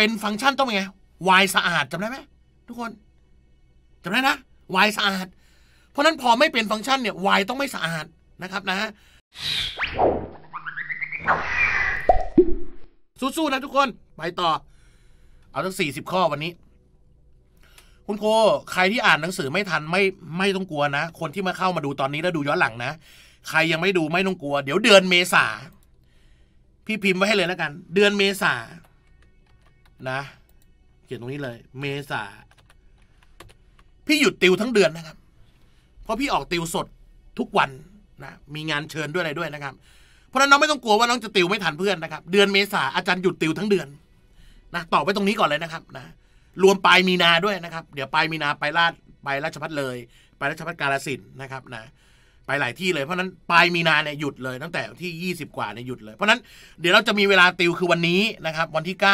เป็นฟังก์ชันต้องเป็นไง y สะอาดจำได้ไหม ทุกคนจำได้นะ y สะอาด เพราะนั้นพอไม่เป็นฟังก์ชันเนี่ย y ต้องไม่สะอาดนะครับ นะสู้ๆนะทุกคนไปต่อ เอาทั้งสี่สิบข้อวันนี้ คุณโค ใครที่อ่านหนังสือไม่ทันไม่ไม่ต้องกลัวนะ คนที่มาเข้ามาดูตอนนี้แล้วดูย้อนหลังนะ ใครยังไม่ดูไม่ต้องกลัว เดี๋ยวเดือนเมษา พี่พิมพ์ไว้ให้เลยแล้วกัน เดือนเมษานะเขียนตรงนี้เลย เมษา พี่หยุดติวทั้งเดือนนะครับ เพราะพี่ออกติวสดทุกวันนะ มีงานเชิญด้วยอะไรด้วยนะครับ เพราะนั้นน้องไม่ต้องกลัวว่าน้องจะติวไม่ทันเพื่อนนะครับ เดือนเมษาอาจารย์หยุดติวทั้งเดือน นะตอบไว้ตรงนี้ก่อนเลยนะครับ นะรวมปลายมีนาด้วยนะครับ เดี๋ยวปลายมีนาไปราชไปราชพัฒเลย ไปราชพัฒกาลสินนะครับ นะไปหลายที่เลยเพราะนั้นปลายมีนาเนี่ยหยุดเลยตั้งแต่ที่20กว่าเนี่ยหยุดเลยเพราะนั้นเดี๋ยวเราจะมีเวลาติวคือวันนี้นะครับ วันที่9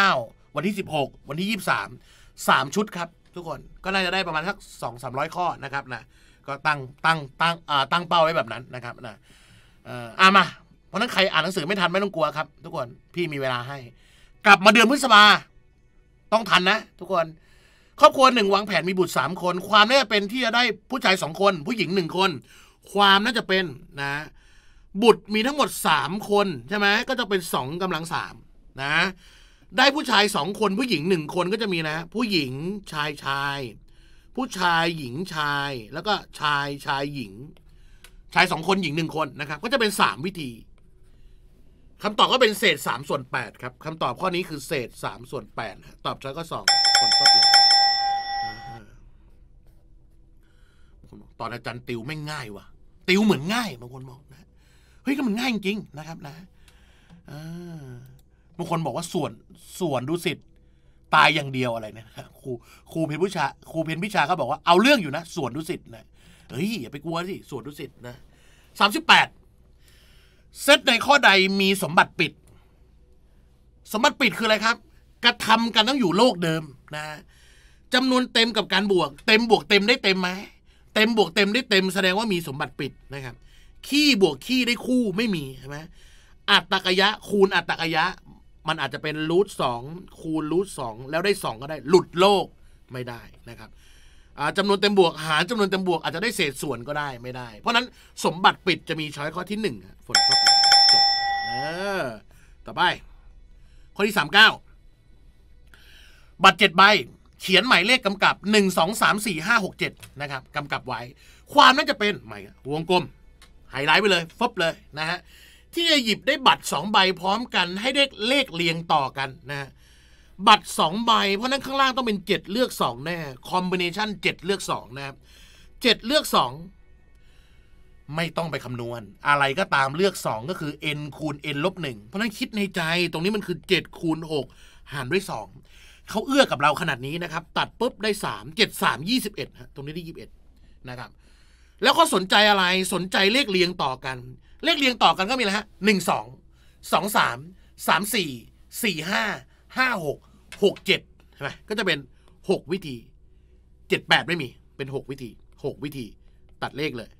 วันที่ 16 วันที่ 23 3ชุดครับ ทุกคน ก็น่าจะได้ประมาณสักสองสามร้อยข้อนะครับนะก็ตั้งตั้งตั้งอ่าตั้งเป้าไว้แบบนั้นนะครับนะเอ่ออ่ามา เพราะนั้นใครอ่านหนังสือไม่ทันไม่ต้องกลัวครับ ทุกคน พี่มีเวลาให้ กลับมาเดือนพฤษภา ต้องทันนะ ทุกคน ครอบครัวหนึ่งวางแผนมีบุตรสามคน ความน่าจะเป็นที่จะได้ผู้ชายสองคน ผู้หญิงหนึ่งคน ความน่าจะเป็นนะ บุตรมีทั้งหมดสามคนใช่ไหมก็จะเป็นสองกำลังสามนะได้ผู้ชายสองคนผู้หญิงหนึ่งคนก็จะมีนะ ผู้หญิงชายชาย ผู้ชายหญิงชาย แล้วก็ชายชายหญิง ชายสองคนหญิงหนึ่งคนนะครับ ก็จะเป็นสามวิธีคำตอบก็เป็นเศษสามส่วนแปดครับคำตอบข้อนี้คือเศษสามส่วนแปดตอบช้อยก็สองคนตอบเลยตอนอาจารย์ ติวไม่ง่ายว่ะ ติวเหมือนง่าย บางคนมองนะเฮ้ยก็มันง่ายจริงนะครับนะอ่าบางคนบอกว่าส่วนส่วนดุสิต ตายอย่างเดียวอะไรเนี่ยครูครูเพนพิชาครูเพนพิชาก็บอกว่าเอาเรื่องอยู่นะ ส่วนดุสิตนะเฮ้ยอย่าไปกลัวสิส่วนดุสิตนะสามสิบแปดเซตในข้อใดมีสมบัติปิด สมบัติปิดคืออะไรครับกระทำกันต้องอยู่โลกเดิมนะ จำนวนเต็มกับการบวกเต็มบวกเต็มได้เต็มไหมเต็มบวกเต็มได้เต็มแสดงว่ามีสมบัติปิดนะครับ ขี้บวกขี้ได้คู่ไม่มีใช่ไหมอัตตกยะ คูณอัตตกยะมันอาจจะเป็นรูทสองคูณรูทสองแล้วได้ 2 ก็ได้ หลุดโลกไม่ได้นะครับจำนวนเต็มบวกหารจำนวนเต็มบวกอาจจะได้เศษส่วนก็ได้ไม่ได้ เพราะนั้นสมบัติปิดจะมีช้อยข้อที่1ฝนครอบจบเออต่อไป ข้อที่ 39 บัตรเจ็ดใบเขียนหมายเลขกำกับ 1 2 3 4 5 6 7 นะครับกำกับไว้ ความน่าจะเป็นหมายวงกลมไฮไลท์ไปเลยฟบเลยนะฮะที่จะหยิบได้บัตร 2 ใบพร้อมกันให้เด้เลขเรียงต่อกันนะบัตร 2 ใบเพราะนั้นข้างล่างต้องเป็น 7 เลือก2แน่คอมบิเนชัน7 เลือก 2 นะครับ7เลือก 2 ไม่ต้องไปคำนวณ อะไรก็ตามเลือก 2 ก็คือ n คูณ n ลบ 1 เพราะนั้นคิดในใจตรงนี้มันคือ 7 คูณ 6 หารด้วย 2 เขาเอื้อกับเราขนาดนี้นะครับ ตัดปุ๊บได้ 3 7 3 21ฮะตรงนี้ได้21นะครับแล้วก็สนใจอะไรสนใจเลขเรียงต่อกันเลขเรียงต่อกันก็มีแ้ะฮะหนึ่งสอง สองสาม สามสี่ สี่ห้า ห้าหก หกเจ็ดใช่ไหมก็จะเป็นหกวิธี เจ็ดแปดไม่มี เป็นหกวิธีหกวิธี ตัดเลขเลย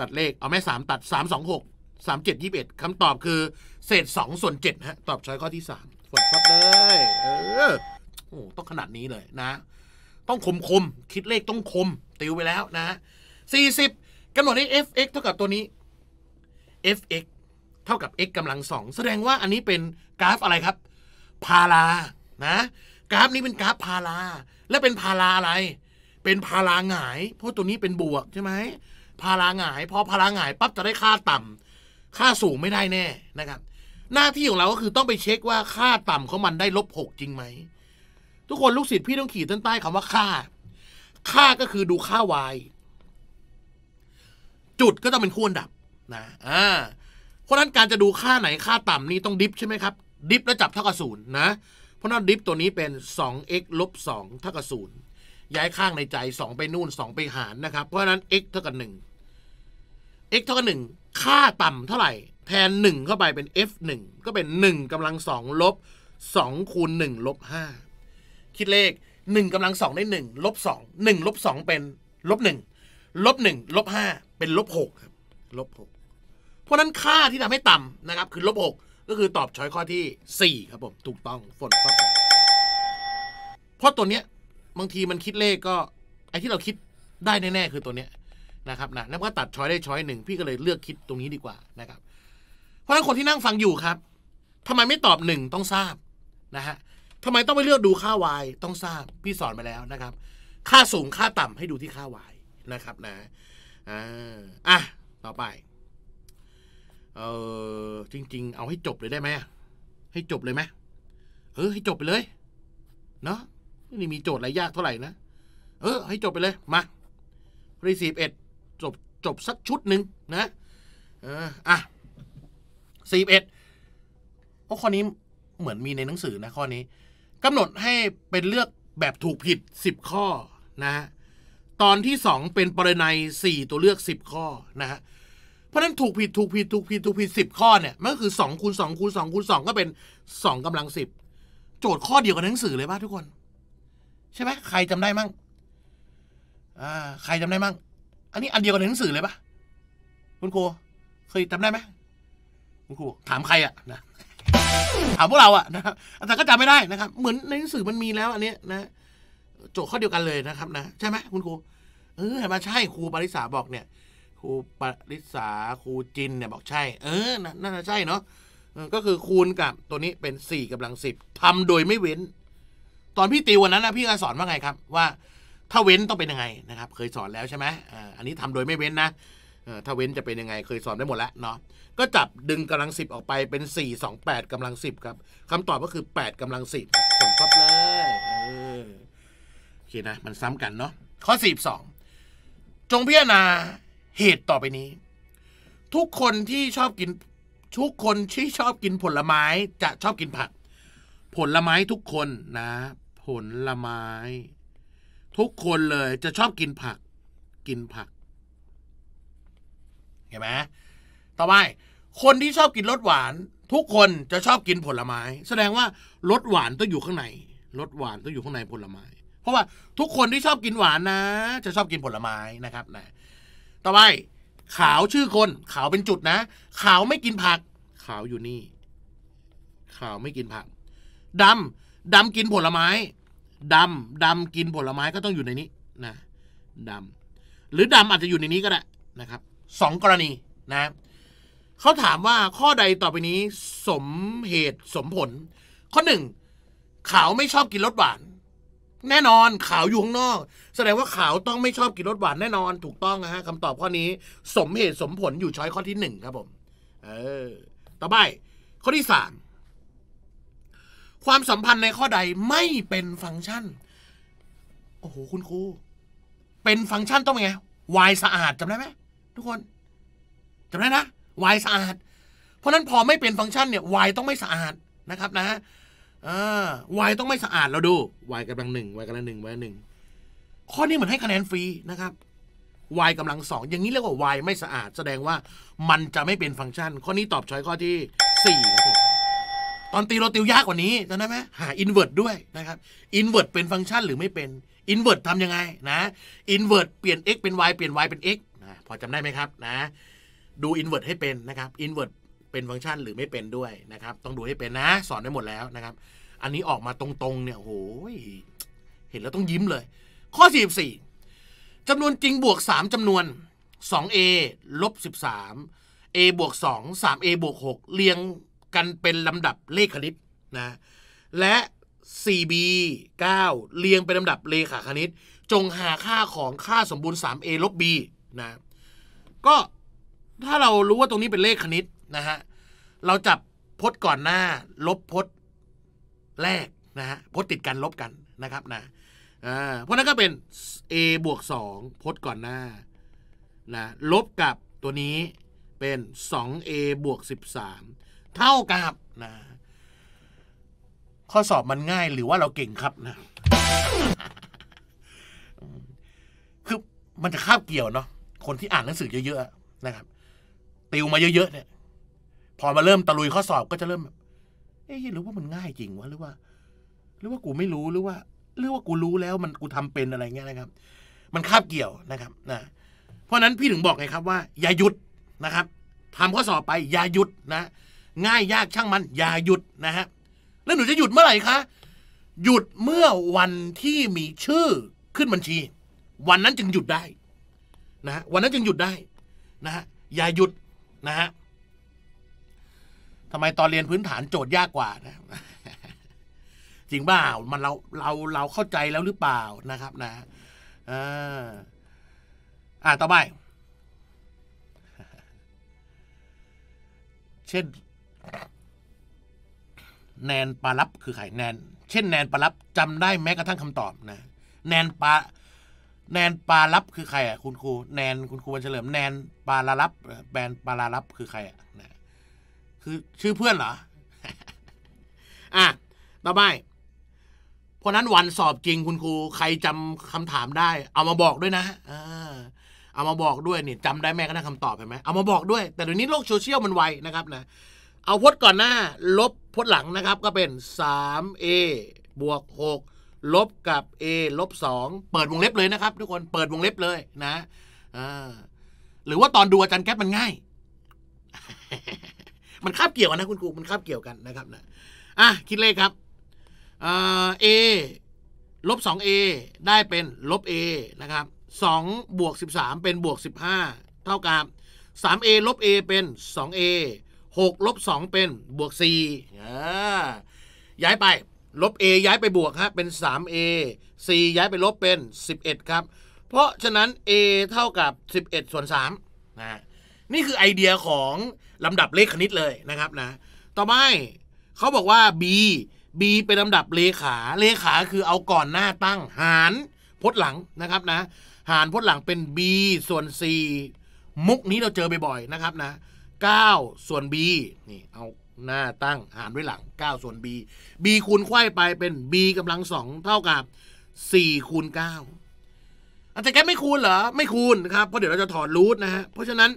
ตัดเลข เอาแม่สามตัดสามสองหก สามเจ็ดยี่สิบเอ็ดคำตอบคือ เศษสองส่วนเจ็ดฮะ ตอบช้อยข้อที่สามฝนครับเลย เออโอ้ต้องขนาดนี้เลยนะ ต้องคมคม คิดเลขต้องคม ติวไปแล้วนะสี่สิบกำหนดให้ f x เท่ากับตัวนี้ fx เท่ากับ x กำลังสองแสดงว่าอันนี้เป็นกราฟอะไรครับ พารานะ กราฟนี้เป็นกราฟพาราและเป็นพาราอะไร เป็นพาราหงาย เพราะตัวนี้เป็นบวกใช่ไหมพาราหงายพอพาราหงายปั๊บจะได้ค่าต่ำ ค่าสูงไม่ได้แน่นะครับ หน้าที่ของเราก็คือต้องไปเช็คว่าค่าต่ำของมันได้ลบหกจริงไหม ทุกคนลูกศิษย์พี่ต้องขีดเส้นใต้คำว่าค่า ค่าก็คือดูค่า y จุดก็ต้องเป็นคู่นดับนะอ่าเพราะนั้นการจะดูค่าไหนค่าต่ำนี่ต้องดิฟใช่ไหมครับดิฟแล้วจับเท่ากับศูนย์นะเพราะนั้นดิฟตัวนี้เป็น 2x ลบ 2 เท่ากับศูนย์ย้ายข้างในใจ 2 ไปนู่น 2 ไปหารนะครับ เพราะนั้น x เท่ากับ1 x เท่ากับ 1 ค่าต่ำเท่าไหร่ แทน 1 เข้าไปเป็น f 1 ก็เป็น 1 กำลัง 2 ลบ 2 คูณ 1 ลบ 5 คิดเลข 1 กำลัง 2 ได้ 1 ลบ 2 1 ลบ 2 เป็นลบ 1 ลบ 1 ลบ 5 เป็นลบ6ครับลบ 6ราะนั้นค่าที่ทำให้ต่ำนะครับ คือลบหก็คือตอบช้อยข้อที่4ครับผมถูกต้องฝนเพราะตัวเนี้ย บางทีมันคิดเลขก็ไอ้ที่เราคิดได้แน่ๆคือตัวเนี้ยนะครับนะแล้วก็ตัดช้อยได้ช้อยหนึ่งพี่ก็เลยเลือกคิดตรงนี้ดีกว่านะครับ เพราะะนั้นคนที่นั่งฟังอยู่ครับ ทำไมไม่ตอบหนึ่งต้องทราบนะฮะทำไมต้องไปเลือกดูค่าวายต้องทราบพี่สอนไปแล้วนะครับ ค่าสูงค่าต่ำให้ดูที่ค่าวายนะครับ นะอ่าอ่ะต่อไปเออจริงๆ เอาให้จบเลยได้ไหม ให้จบเลยไหมเออให้จบไปเลย เนาะนี่มีโจทย์อะไรยากเท่าไหร่นะ เออ ให้จบไปเลย มารีสีบเอ็ดจบจบสักชุดหนึ่งนะ เอออ่ะสีบเอ็ดโอ้ข้อนี้เหมือนมีในหนังสือนะข้อนี้กำหนดให้เป็นเลือกแบบถูกผิดสิบข้อนะฮะตอนที่สองเป็นปรนัยสี่ตัวเลือกสิบข้อนะฮะเพราะนั้นถูกผิดถูกผิดถูกผิดถูกผิดสิบข้อ เนี่ยมันก็คือสองคูณสองคูณสองคูณสองก็เป็นสองกำลังสิบโจทย์ข้อเดียวกับหนังสือเลยป่ะทุกคน ใช่ไหมใครจำได้มั่งอ่าใครจำได้มั่งอันนี้อันเดียวกับหนังสือเลยป่ะคุณครูเคยจำได้ไหมคุณครู ถามใครอะนะถามพวกเราอะนะครับแต่ก็จำไม่ได้นะครับเหมือนในหนังสือมันมีแล้วอันนี้นะโจทย์ข้อเดียวกันเลยนะครับนะใช่ไหมคุณครู เออมาใช่ครูปริษาบอกเนี่ยครูปริษาครูจินเนี่ยบอกใช่เออน่าจะใช่เนาะก็คือคูณกับตัวนี้เป็นสี่กำลังสิบทำโดยไม่เว้น ตอนพี่ติววันนั้นนะพี่ก็สอนว่าไงครับว่าถ้าเว้นต้องเป็นยังไงนะครับ เคยสอนแล้วใช่ไหมอันนี้ทำโดยไม่เว้นนะถ้าเว้นจะเป็นยังไงเคยสอนได้หมดแล้วเนาะก็จับดึงกำลังสิบออกไปเป็นสี่สองแปดกำลังสิบครับ คำตอบก็คือแปดกำลังสิบส่งครับเลยโอเคนะ มันซ้ำกันเนาะข้อสสิบองจงพิจารณาเหตุต่อไปนี้ ทุกคนที่ชอบกิน ทุกคนที่ชอบกินผลไม้จะชอบกินผัก ผลไม้ทุกคนนะ ผลไม้ ทุกคนเลยจะชอบกินผัก กินผักเห็นไหมต่อไปคนที่ชอบกินรสหวาน ทุกคนจะชอบกินผลไม้ แสดงว่ารสหวานต้องอยู่ข้างในรสหวานต้องอยู่ข้างในผลไม้ เพราะว่าทุกคนที่ชอบกินหวานนะ จะชอบกินผลไม้นะครับนะต่อไปขาวชื่อคนขาวเป็นจุดนะ ขาวไม่กินผัก ขาวอยู่นี่ขาวไม่กินผักดำดำกินผลไม้ดำดำกินผลไม้ก็ต้องอยู่ในนี้นะดำหรือดำอาจจะอยู่ในนี้ก็ได้นะครับสองกรณีนะเขาถามว่าข้อใดต่อไปนี้ สมเหตุสมผล ข้อหนึ่งขาวไม่ชอบกินรสหวานแน่นอนขาวอยู่ข้างนอก แสดงว่าขาวต้องไม่ชอบกินรสหวาน แน่นอนถูกต้องนะฮะคำตอบข้อนี้ สมเหตุสมผลอยู่ช้อยข้อที่หนึ่งครับผมเออต่อไป ข้อที่สามความสัมพันธ์ในข้อใดไม่เป็นฟังก์ชันโอ้โห คุณครูเป็นฟังก์ชันต้องไงวายสะอาดจำได้ไหมทุกคนจำได้นะวายสะอาด เพราะนั้นพอไม่เป็นฟังก์ชันเนี่ยวายต้องไม่สะอาดนะครับ นะวายต้องไม่สะอาดเราดูวายกำลังหนึ่งวายกำลังหนึ่งวายหนึ่งข้อนี้เหมือนให้คะแนนฟรีนะครับวายกำลังสองอย่างนี้เรียกว่าวายไม่สะอาด แสดงว่ามันจะไม่เป็นฟังก์ชัน ข้อนี้ตอบช้อยข้อที่่ครับตอนตีเราติวยากกว่านี้จำได้ไหมหาอินเวอร์ตด้วยนะครับอินเวอร์ตเป็นฟังก์ชันหรือไม่เป็นอินเวอร์ตทำยังไงนะอินเวอร์ตเปลี่ยน x เป็น y เปลี่ยน y เป็น x นะพอจำได้ไหมครับนะดูอินเวอร์ตให้เป็นนะครับอินเวอร์ตเป็นฟังก์ชันหรือไม่เป็นด้วยนะครับ ต้องดูให้เป็นนะ สอนได้หมดแล้วนะครับ อันนี้ออกมาตรง ๆ เนี่ยโหยเห็นแล้วต้องยิ้มเลย ข้อ 44จำนวนจริงบวก 3 จำนวน 2a ลบ 13a บวก 2 3a บวก 6 เรียงกันเป็นลำดับเลขคณิตนะ และ 4b 9 เรียงเป็นลำดับเลขาคณิต จงหาค่าของค่าสมบูรณ์ 3a ลบ b นะ ก็ถ้าเรารู้ว่าตรงนี้เป็นเลขคณิตนะฮะ เราจับพจน์ก่อนหน้า ลบพจน์แรกนะฮะ พจน์ติดกันลบกันนะครับนะเพราะนั้นก็เป็น a บวก 2พจน์ก่อนหน้านะ ลบกับตัวนี้เป็น 2a บวก13 เท่ากับนะ ข้อสอบมันง่ายหรือว่าเราเก่งครับนะคือมันจะคาบเกี่ยวเนาะ คนที่อ่านหนังสือเยอะๆนะครับ ติวมาเยอะๆเนี่ยพอมาเริ่มตะลุยข้อสอบก็จะเริ่มแบบเอ๊ะหรือว่ามันง่ายจริงวะหรือว่า หรือว่ากูไม่รู้หรือว่าหรือว่ากูรู้แล้ว มันกูทำเป็นอะไรเงี้ยนะครับ มันคาบเกี่ยวนะครับ นะ เพราะนั้นพี่ถึงบอกไงครับว่า อย่าหยุดนะครับ ทำข้อสอบไป อย่าหยุดนะ ง่ายยากช่างมันอย่าหยุดนะฮะแล้วหนูจะหยุดเมื่อไหร่คะ หยุดเมื่อวันที่มีชื่อขึ้นบัญชี วันนั้นจึงหยุดได้ นะวันนั้นจึงหยุดได้นะฮะ อย่าหยุดนะฮะทำไมตอนเรียนพื้นฐานโจทย์ยากกว่า นะจริงเปล่ามันเราเราเราเข้าใจแล้วหรือเปล่านะครับ นะอ่าอ่าต่อไปเช่นแนนปลารับคือใคร แนนเช่น แนนปลารับจำได้แม้กระทั่งคำตอบนะแนนปลาแนนปลารับคือใครอ่ะคุณครูแนนคุณครูวันเฉลิม แนนปาลารับแบนปาลารับคือใครอ่ะนะคือชื่อเพื่อนเหรออ่ะต่อไปเพราะนั้นวันสอบจริงคุณครูใครจำคำถามได้ เอามาบอกด้วยนะ เอามาบอกด้วยนี่จำได้แม่ก็ได้คำตอบเห็นไหมเอามาบอกด้วย แต่เดี๋ยวนี้โลกโซเชียลมันไวนะครับ นะเอาพจน์ก่อนหน้า ลบพจน์หลังนะครับก็เป็น 3a บวก6ลบกับ a ลบ2เปิดวงเล็บเลยนะครับทุกคนเปิดวงเล็บเลยนะหรือว่าตอนดูอาจารย์แก๊ปมันง่ายมันคาบเกี่ยวกันนะคุณครูมันคาบเกี่ยวกันนะครับนะอ่ะคิดเลขครับเอลบสองเอได้เป็นลบเอนะครับสองบวกสิบสามเป็นบวกสิบห้าเท่ากับสามเอลบเอเป็นสองเอหกลบสองเป็นบวกสี่ย้ายไปลบ a ย้ายไปบวกฮะเป็น 3a ่ย้ายไปลบเป็น 11 ครับ เพราะฉะนั้น a เท่ากับ 11 ส่วน3นะนี่คือไอเดียของลำดับเลขคณิตเลยนะครับนะ ต่อไปเขาบอกว่า b b เป็นลำดับเลขาเลขาคือเอาก่อนหน้าตั้งหารพจน์หลังนะครับนะ หารพจน์หลังเป็น b ส่วน c มุกนี้เราเจอบ่อยๆนะครับนะ9ส่วน b นี่เอาหน้าตั้งหารด้วยหลัง 9 ส่วน b b คูณไขว้ไปเป็น b กำลังสองเท่ากับ 4 คูณ 9อาจารย์แกไม่คูณเหรอไม่คูณครับเพราะเดี๋ยวเราจะถอดรูทนะฮะเพราะฉะนั้น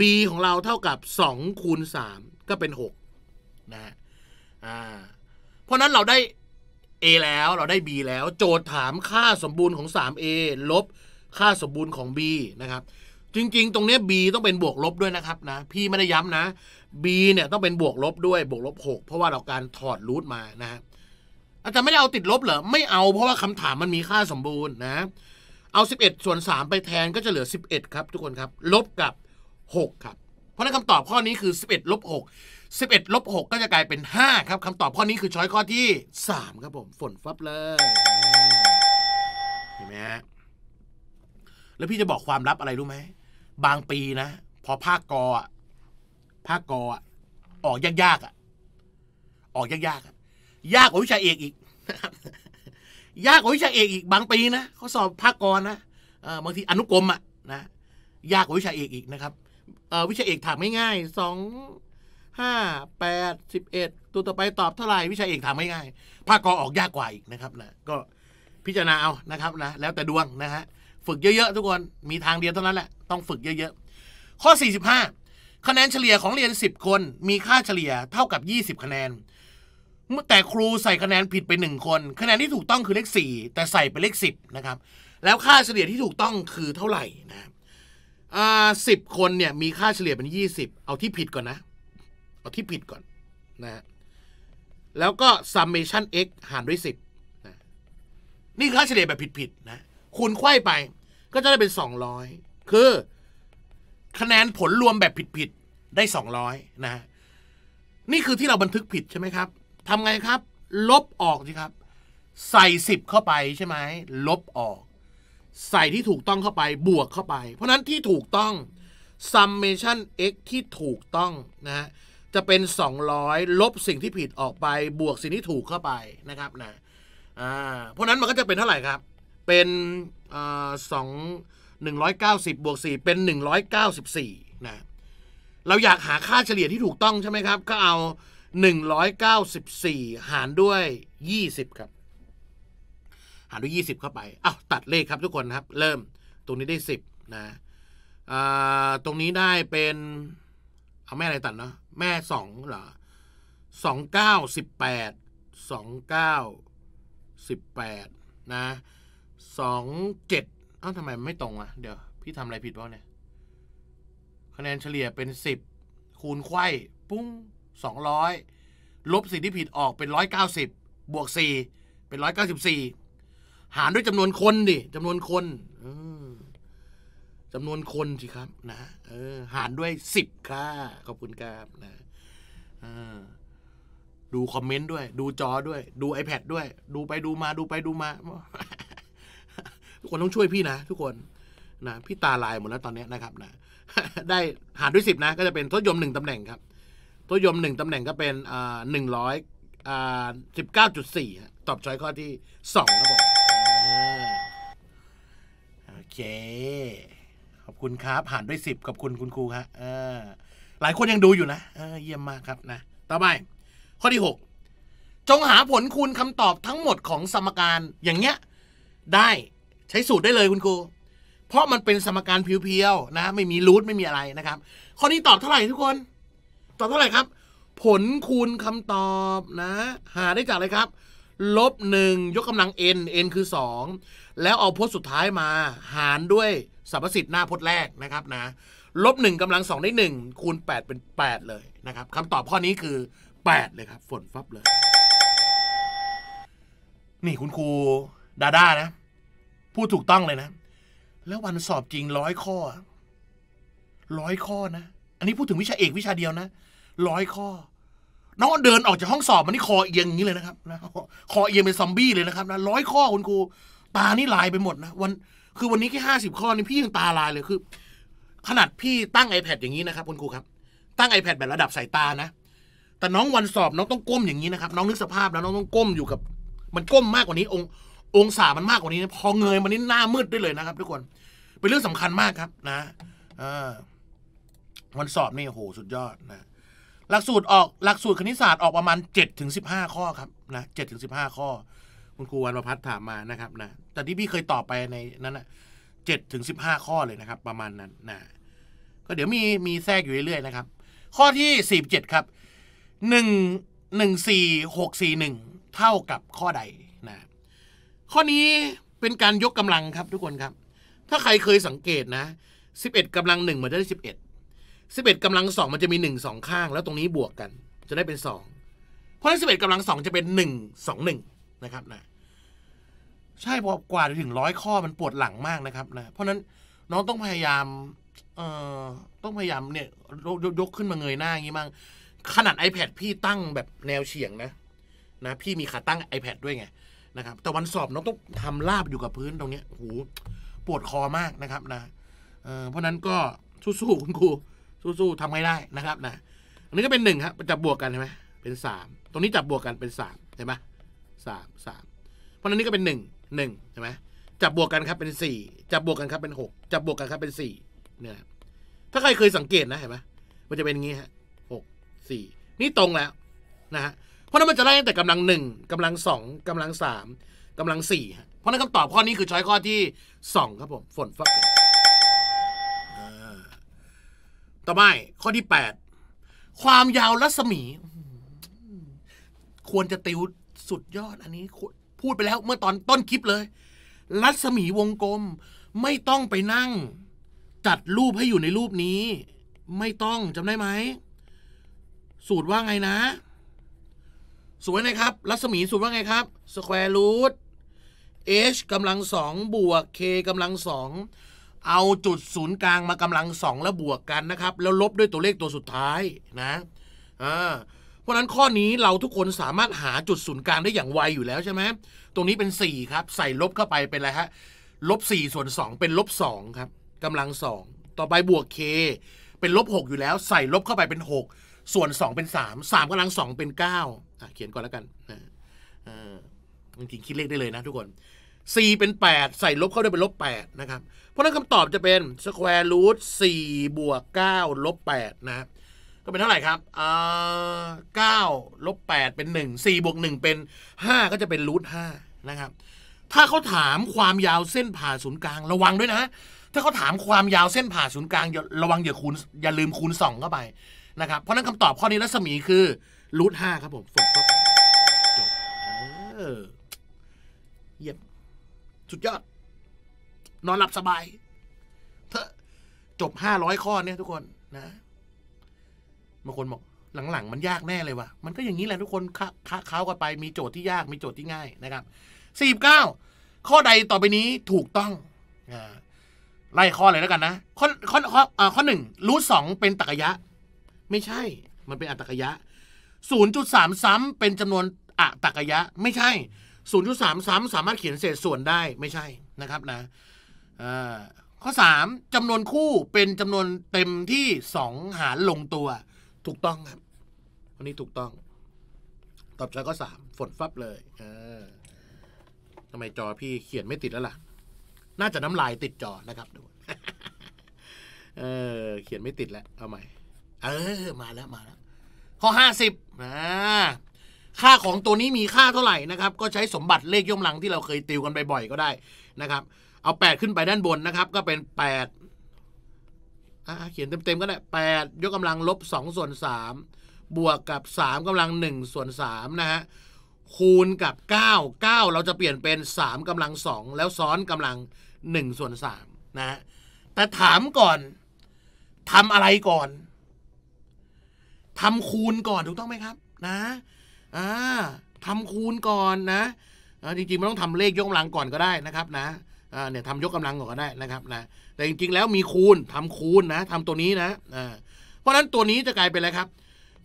b ของเราเท่ากับ2 คูณ 3 ก็เป็น6นะอ่าเพราะนั้นเราได้ a แล้วเราได้ b แล้วโจทย์ถามค่าสมบูรณ์ของ 3a ลบค่าสมบูรณ์ของ b นะครับจริงๆ ตรงนี้ b ต้องเป็นบวกลบด้วยนะครับนะพี่ไม่ได้ย้ำนะ b เนี่ยต้องเป็นบวกลบด้วยบวกลบ6 เพราะว่าเราการถอดรูทมานะฮะอาจารย์ไม่ได้เอาติดลบเหรอไม่เอา เพราะว่าคำถามมันมีค่าสมบูรณ์นะเอา 11ส่วน3ไปแทนก็จะเหลือ 11ครับทุกคนครับลบกับ6 ครับ เพราะนั้นคำตอบข้อนี้คือ 11ลบ6 11ลบ6ก็จะกลายเป็น 5 ครับคำตอบข้อนี้คือช้อยข้อที่3ครับผมฝนฟับเลยเห็นไหมฮะแล้วพี่จะบอกความลับอะไรรู้ไหมบางปีนะพอภาคกอภาคกอออกยากกอะออกยากยากยากกว่าวิชาเอกอีกยากกว่าวิชาเอกอีกบางปีนะเขาสอบภาคกอนะบางทีอนุกรมอ่ะนะยากกว่าวิชาเอกอีกนะครับวิชาเอกถามง่ายๆสองห้าแปดสิบเอ็ดตัวต่อไปตอบเท่าไหร่วิชาเอกถามง่ายๆภาคกอออกยากกว่าอีกนะครับนะ ก็พิจารณาเอานะครับนะ แล้วแต่ดวงนะฮะ ฝึกเยอะๆทุกคน มีทางเดียวเท่านั้นแหละ ต้องฝึกเยอะๆ ข้อ 45 คะแนนเฉลี่ยของเรียน 10 คน มีค่าเฉลี่ยเท่ากับ 20 คะแนน เมื่อแต่ครูใส่คะแนนผิดไป 1 คน คะแนนที่ถูกต้องคือเลข4แต่ใส่ไปเลข10 นะครับ แล้วค่าเฉลี่ยที่ถูกต้องคือเท่าไหร่นะครับอ่าสิบคนเนี่ยมีค่าเฉลี่ยเป็นยี่สิบเอาที่ผิดก่อนนะ เอาที่ผิดก่อนนะแล้วก็ summation x หารด้วยสิบนะนี่ค่าเฉลี่ยแบบผิดๆนะคูณไขว้ไปก็จะได้เป็นสองร้อยคือ คะแนนผลรวมแบบผิดๆ ได้สองร้อยนะนี่คือที่เราบันทึกผิดใช่ไหมครับทำไงครับ ลบออกสิครับ ใส่สิบเข้าไปใช่ไหมลบออกใส่ที่ถูกต้องเข้าไปบวกเข้าไป เพราะนั้นที่ถูกต้อง summation x ที่ถูกต้องนะฮะจะเป็น 200 ลบสิ่งที่ผิดออกไปบวกสิ่งที่ถูกเข้าไปนะครับนะเพราะนั้นมันก็จะเป็นเท่าไหร่ครับ เป็นสองหนึ่งร้อยเก้าสิบบวกสี่เป็นหนึ่งร้อยเก้าสิบสี่นะเราอยากหาค่าเฉลี่ยที่ถูกต้องใช่ไหมครับก็เอาหนึ่งร้อยเก้าสิบสี่หารด้วยยี่สิบครับารด้วย20 เข้าไปเอ้าตัดเลขครับทุกคนครับ เริ่มตรงนี้ได้ 10นะตรงนี้ได้เป็นเอาแม่อะไรตัดเนาะ แม่สองเหรอสองเก้าสิบแปดสองเก้าสิบแปดนะสองเจ็ดเอ้าทำไมไม่ตรงอะเดี๋ยว พี่ทำอะไรผิดวะเนี่ย คะแนนเฉลี่ยเป็นสิบคูณไข่ปุ้งสองร้อยลบสิ่งที่ผิดออกเป็นร้อยเก้าสิบบวกสี่เป็นร้อยเก้าสิบสี่หารด้วยจำนวนคนดิจำนวนคนจำนวนคนสิครับนะเออ หารด้วยสิบค่ะ ขอบคุณครับนะดูคอมเมนต์ด้วย ดูจอด้วย ดู iPad ด้วย ดูไปดูมา ดูไปดูมา ทุกคนต้องช่วยพี่นะทุกคน นะพี่ตาลายหมดแล้วตอนนี้นะครับ นะได้หารด้วยสิบนะก็จะเป็นทศยมหนึ่งตำแหน่งครับทศยมหนึ่งตำแหน่งก็เป็นหนึ่งร้อยสิบเก้าจุดสี่ตอบช้อยข้อที่สองครับผมเคขอบคุณครับ ผ่านด้วยสิบขอบคุณคุณครูครับหลายคนยังดูอยู่นะเเยี่ยมมากครับนะ ต่อไป ข้อที่หกจงหาผลคูณคำตอบทั้งหมดของสมการอย่างเงี้ย ได้ใช้สูตรได้เลยคุณครู เพราะมันเป็นสมการเพียวๆนะ ไม่มีรูทไม่มีอะไรนะครับ ข้อนี้ตอบเท่าไหร่ทุกคน ตอบเท่าไหร่ครับ ผลคูณคำตอบนะ หาได้จากอะไรครับ ลบหนึ่งยกกำลัง n n คือ 2แล้วเอาพจน์สุดท้ายมาหารด้วยสรรพสิทธิ์หน้าพจน์แรกนะครับนะลบหนึ่งกำลังสองได้หนึ่งคูณแปดเป็นแปดเลยนะครับคำตอบข้อนี้คือแปดเลยครับ ฝนฟับเลย นี่คุณครูดาด้านะ พูดถูกต้องเลยนะ แล้ววันสอบจริงร้อยข้อร้อยข้อนะ อันนี้พูดถึงวิชาเอกวิชาเดียวนะร้อยข้อ น้องเดินออกจากห้องสอบ มันนี่คอเอียงอย่างนี้เลยนะครับนะคอเอียงเป็นซอมบี้เลยนะครับนะร้อยข้อคุณครูตานี่ลายไปหมดนะวันคือวันนี้แค่ห้าสิบข้อนี่พี่ยังตาลายเลยคือขนาดพี่ตั้ง iPad อย่างนี้นะครับคุณครูครับ ตั้ง iPad แบบระดับสายตานะ แต่น้องวันสอบน้องต้องก้มอย่างนี้นะครับ น้องนึกสภาพแล้วน้องต้องก้มอยู่กับมันก้มมากกว่านี้ ององศามันมากกว่านี้นะพอเงยมันนี่หน้ามืดได้เลยนะครับทุกคนเป็นเรื่องสำคัญมากครับนะวันสอบนี่โห สุดยอดนะหลักสูตรออกหลักสูตรคณิตศาสตร์ออกประมาณเจ็ดถึงสิบห้าข้อครับนะเจ็ดถึงสิบห้าข้อคุณครูวันประพัฒน์ถามมานะครับนะแต่ที่พี่เคยตอบไปในนั้นนะเจ็ดถึงสิบห้าข้อเลยนะครับประมาณนั้นนะ ก็เดี๋ยวมีมีแทรกอยู่เรื่อยๆนะครับ ข้อที่สี่เจ็ดครับ หนึ่งหนึ่งสี่หกสี่หนึ่งเท่ากับข้อใดนะ ข้อนี้เป็นการยกกำลังครับทุกคนครับ ถ้าใครเคยสังเกตนะสิบเอ็ดกำลังหนึ่งมันจะได้สิบเอ็ด สิบเอ็ดกำลังสองมันจะมีหนึ่งสองข้าง แล้วตรงนี้บวกกัน จะได้เป็นสอง เพราะฉะนั้นสิบเอ็ดกำลังสองจะเป็นหนึ่งสองหนึ่งนะครับนะใช่พอกว่าถึงร้อยข้อมันปวดหลังมากนะครับนะเพราะนั้นน้องต้องพยายามเอ่อต้องพยายามเนี่ยยกยกขึ้นมาเงยหน้าอย่างนี้มั่งขนาด iPad พี่ตั้งแบบแนวเฉียงนะนะพี่มีขาตั้ง iPad ด้วยไงนะครับแต่วันสอบน้องต้องทำลาบอยู่กับพื้นตรงเนี้ยโปวดคอมากนะครับนะเเพราะนั้นก็สู้ๆ คุณครูสู้ๆทำไม่ได้นะครับนะอันนี้ก็เป็นหนึ่งครับจับบวกกันใช่ไหมเป็นสามตรงนี้จับบวกกันเป็นสามใช่ไหมสามสามเพราะนั้นนี่ก็เป็นหนึ่งหนึ่งใช่ไหมจับบวกกันครับเป็นสี่จับบวกกันครับเป็นหกจับบวกกันครับเป็นสี่เนี่ยถ้าใครเคยสังเกตนะเห็นไหมมันจะเป็นอย่างนี้ฮะหกสี่นี่ตรงแล้วนะฮะเพราะนั้นมันจะได้ตั้งแต่กำลังหนึ่งกำลังสองกำลังสามกำลังสี่เพราะนั้นคำตอบข้อนี้คือช้อยข้อที่สองครับผมฝนฟักเลยต่อไปข้อที่แปดความยาวรัศมี ควรจะติวสุดยอดอันนี้พูดไปแล้วเมื่อตอนต้นคลิปเลย รัศมีวงกลม ไม่ต้องไปนั่ง จัดรูปให้อยู่ในรูปนี้ ไม่ต้องจำได้ไหม สูตรว่าไงนะสูวาไงครับ รัศมีสูตรว่าไงครับสแควร์รูท h กำลังสองบวก k กำลังสองเอาจุดศูนย์กลางมากำลังสองแล้วบวกกันนะครับ แล้วลบด้วยตัวเลขตัวสุดท้ายนะอ่าเพราะนั้นข้อนี้เราทุกคนสามารถหาจุดศูนย์กลางได้อย่างไวอยู่แล้วใช่ไหมตรงนี้เป็น 4 ครับ ใส่ลบเข้าไปเป็นอะไรฮะลบ 4 ส่วน 2 เป็นลบ2ครับกำลัง 2 ต่อไปบวก k เป็นลบ 6 อยู่แล้ว ใส่ลบเข้าไปเป็น 6 ส่วน 2 เป็น 3 3 กำลัง 2 เป็น 9 อ่ะเขียนก่อนแล้วกันนะจริงๆคิดเลขได้เลยนะ ทุกคน 4 เป็น 8 ใส่ลบเข้าด้วยเป็นลบ 8 นะครับ เพราะนั้นคำตอบจะเป็น square root 4 บวก 9 ลบ 8 นะครับก็เป็นเท่าไหร่ครับ เอ่อเก้า ลบแปดเป็นหนึ่ง สี่บวกหนึ่งเป็นห้าก็จะเป็นรูทห้านะครับ ถ้าเขาถามความยาวเส้นผ่าศูนย์กลาง ระวังด้วยนะ ถ้าเขาถามความยาวเส้นผ่าศูนย์กลาง ระวังอย่าคูณอย่าลืมคูณสองเข้าไป นะครับ เพราะนั้นคำตอบข้อนี้รัศมีคือรูทห้าครับผมฝนกจบเยี่ยมสุดยอด นอนหลับสบาย เถอะ จบห้าร้อยข้อเนี่ยทุกคนนะบางคนบอกหลัง ๆ มันยากแน่เลยว่ะมันก็อย่างนี้แหละทุกคนค้าเค้ากันไปมีโจทย์ที่ยากมีโจทย์ที่ง่ายนะครับสี่เก้าข้อใดต่อไปนี้ถูกต้องอไล่ข้อเลยแล้วกันนะข้อข้อข้อข้อหนึ่งรูทสองเป็นตรกยะ ไม่ใช่ มันเป็นอัตรกยะามซ้ำ เป็นจำนวนอัตรกยะ ไม่ใช่ศูนย์จุดสามซ้ำสามารถเขียนเศษส่วนได้ไม่ใช่นะครับนะข้อสามจำนวนคู่เป็นจำนวนเต็มที่สองหารลงตัวถูกต้องครับวันนี้ถูกต้อง ตอบช้อก็สาม ฝนฟับเลย เออทำไมจอพี่เขียนไม่ติดแล้วล่ะ น่าจะน้ำลายติดจอนะครับ ดู เออเขียนไม่ติดแล้วเอาใหม่ เออ มาแล้วมาแล้ว ข้อห้าสิบนะค่าของตัวนี้มีค่าเท่าไหร่นะครับ ก็ใช้สมบัติเลขย่อมลังที่เราเคยติวกันบ่อยๆ ก็ได้นะครับ เอาแปดขึ้นไปด้านบนนะครับ ก็เป็นแปดเขียนเต็มๆ ก็ได้แปดยกกำลังลบสองส่วนสามบวกกับสามกำลังหนึ่งส่วนสามนะฮะคูณกับเก้าเก้าเราจะเปลี่ยนเป็นสามกำลังสองแล้วซ้อนกำลังหนึ่งส่วนสามนะฮะแต่ถามก่อนทำอะไรก่อนทำคูณก่อนถูกต้องไหมครับ นะอ่าทำคูณก่อนนะจริงๆ ไม่ต้องทำเลขยกกำลังก่อนก็ได้นะครับนะเนี่ยทำยกกำลังกอนก็ได้นะครับนะแต่จริงๆแล้วมีคูณทำคูณนะทำตัวนี้นะเพราะฉะนั้นตัวนี้จะกลายเป็นอะไรครับ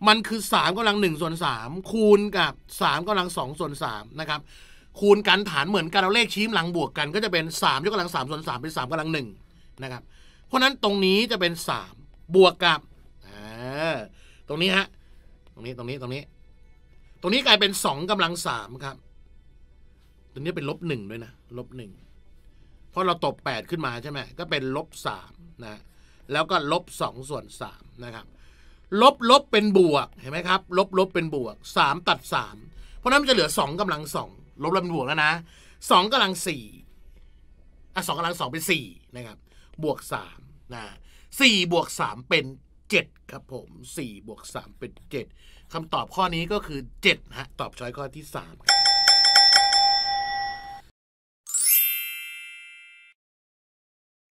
มันคือ3กำลัง1ส่วน3คูณกับ3กำลัง2ส่วน3นะครับคูณกันฐานเหมือนกันเราเลขชี้หลังบวกกัน ก็จะเป็น3ยกกำลัง3ส่วน3เป็น3กำลัง1นะครับ เพราะนั้นตรงนี้จะเป็น3บวกกับตรงนี้ฮะตรงนี้ ตรงนี้ตรงนี้ ตรงนี้กลายเป็น 2กำลัง3ครับตรงนี้เป็นลบ1ด้วยนะลบ1เพราะเราตบ 8 ขึ้นมาใช่ไหมก็เป็นลบ3นะแล้วก็ลบ2ส่วน3นะครับลบลบเป็นบวก เห็นไหมครับลบลบเป็นบวก 3 ตัด 3 เพราะนั้นมันจะเหลือ 2กำลัง2 ลบลบเป็นบวกแล้วนะ2กำลัง4อ่ะสกำลัง 2 เป็น4นะครับบวก3นะ4บวก3เป็น 7 ครับผม4บวก3เป็น 7 คำตอบข้อนี้ก็คือ7ฮะตอบช้อยข้อที่3ครับ